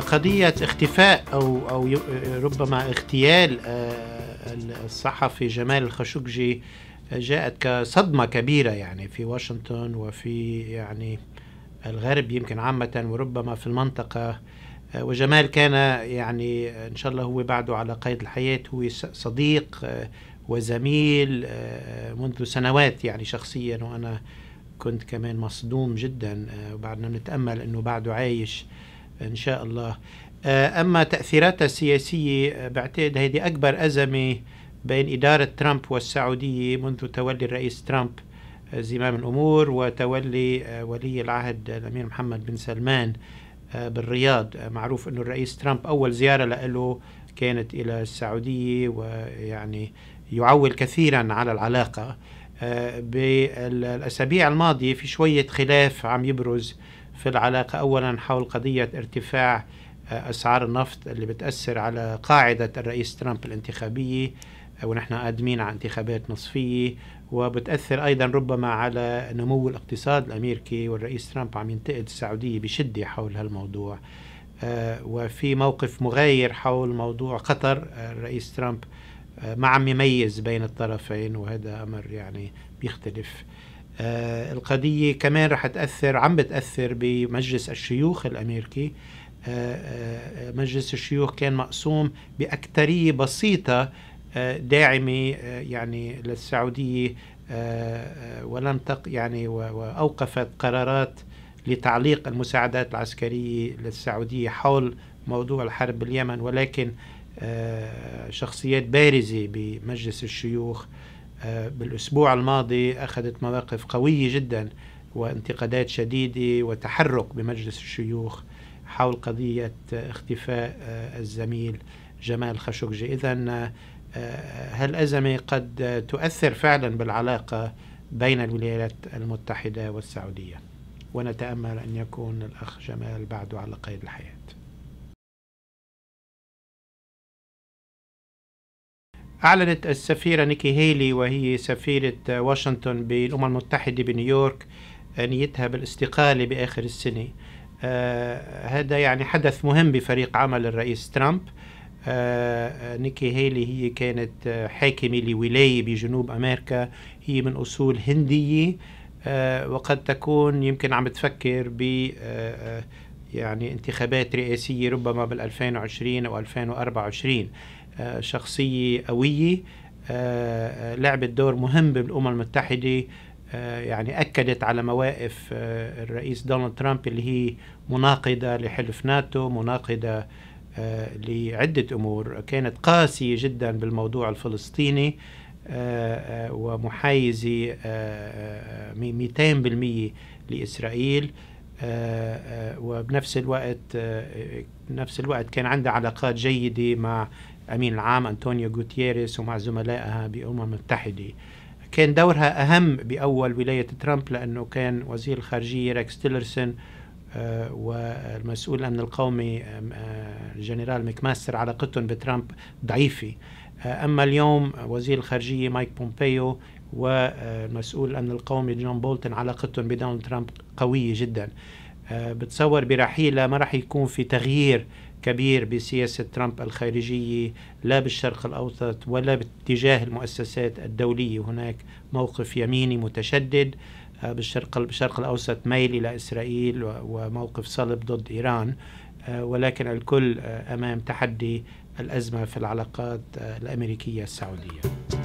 قضية اختفاء أو أو ربما اغتيال آه، الصحفي جمال الخشوجي آه، جاءت كصدمة كبيرة يعني في واشنطن وفي يعني الغرب يمكن عامة وربما في المنطقة آه، وجمال كان يعني إن شاء الله هو بعده على قيد الحياة هو صديق وزميل منذ سنوات يعني شخصيا وأنا كنت كمان مصدوم جدا وبعدنا نتأمل أنه بعده عايش إن شاء الله آه، أما تأثيراتها السياسية آه، بعتقد هذه أكبر أزمة بين إدارة ترامب والسعودية منذ تولي الرئيس ترامب آه، زمام الأمور وتولي ولي العهد الأمير محمد بن سلمان بالرياض معروف أنه الرئيس ترامب أول زيارة له كانت إلى السعودية ويعني يعول كثيرا على العلاقة بالأسابيع الماضية في شوية خلاف عم يبرز في العلاقة أولا حول قضية ارتفاع آه، أسعار النفط اللي بتأثر على قاعدة الرئيس ترامب الانتخابية آه، ونحن قادمين على انتخابات نصفية وبتأثر أيضا ربما على نمو الاقتصاد الأمريكي والرئيس ترامب عم ينتقد السعودية بشدة حول هالموضوع آه، وفي موقف مغاير حول موضوع قطر الرئيس ترامب ما عم يميز بين الطرفين وهذا أمر يعني بيختلف آه القضية كمان رح تأثر عم بتأثر بمجلس الشيوخ الأمريكي آه, آه، مجلس الشيوخ كان مقسوم بأكترية بسيطة آه، داعمة آه، يعني للسعودية ولم تق يعني وأوقفت قرارات لتعليق المساعدات العسكرية للسعودية حول موضوع الحرب باليمن ولكن شخصيات بارزة بمجلس الشيوخ آه، بالأسبوع الماضي أخذت مواقف قوية جدا وانتقادات شديدة وتحرك بمجلس الشيوخ حول قضية اختفاء آه، الزميل جمال خشوقجي إذا آه، هالأزمة قد تؤثر فعلا بالعلاقة بين الولايات المتحدة والسعودية ونتأمل أن يكون الأخ جمال بعده على قيد الحياة أعلنت السفيرة نيكي هيلي وهي سفيرة واشنطن بالأمم المتحدة بنيويورك آه، نيتها بالاستقالة بآخر السنة آه، هذا يعني حدث مهم بفريق عمل الرئيس ترامب آه، نيكي هيلي هي كانت حاكمة لولاية بجنوب أمريكا هي من أصول هندية وقد تكون يمكن عم تفكر ب يعني انتخابات رئاسية ربما بال 2020 أو 2024 آه، شخصية قوية آه، آه، لعبت دور مهم بالأمم المتحدة يعني أكدت على مواقف الرئيس دونالد ترامب اللي هي مناقضة لحلف ناتو مناقضة لعدة أمور كانت قاسية جدا بالموضوع الفلسطيني ومحايزة 200% لإسرائيل وبنفس الوقت نفس الوقت كان عندها علاقات جيدة مع امين العام انطونيو غوتيريس ومع زملائها بامم المتحده كان دورها اهم باول ولايه ترامب لانه كان وزير الخارجيه ريكس تيلرسون آه، والمسؤول الامن القومي آه، الجنرال مكماستر علاقتهم بترامب ضعيفه آه، اما اليوم وزير الخارجيه مايك بومبيو والمسؤول الامن القومي جون بولتن علاقتهم بدونالد ترامب قويه جدا آه، بتصور برحيلها ما راح يكون في تغيير كبير بسياسة ترامب الخارجية لا بالشرق الأوسط ولا باتجاه المؤسسات الدولية هناك موقف يميني متشدد آه، بالشرق بالشرق الأوسط ميل إلى إسرائيل وموقف صلب ضد إيران آه، ولكن الكل أمام تحدي الأزمة في العلاقات الأمريكية السعودية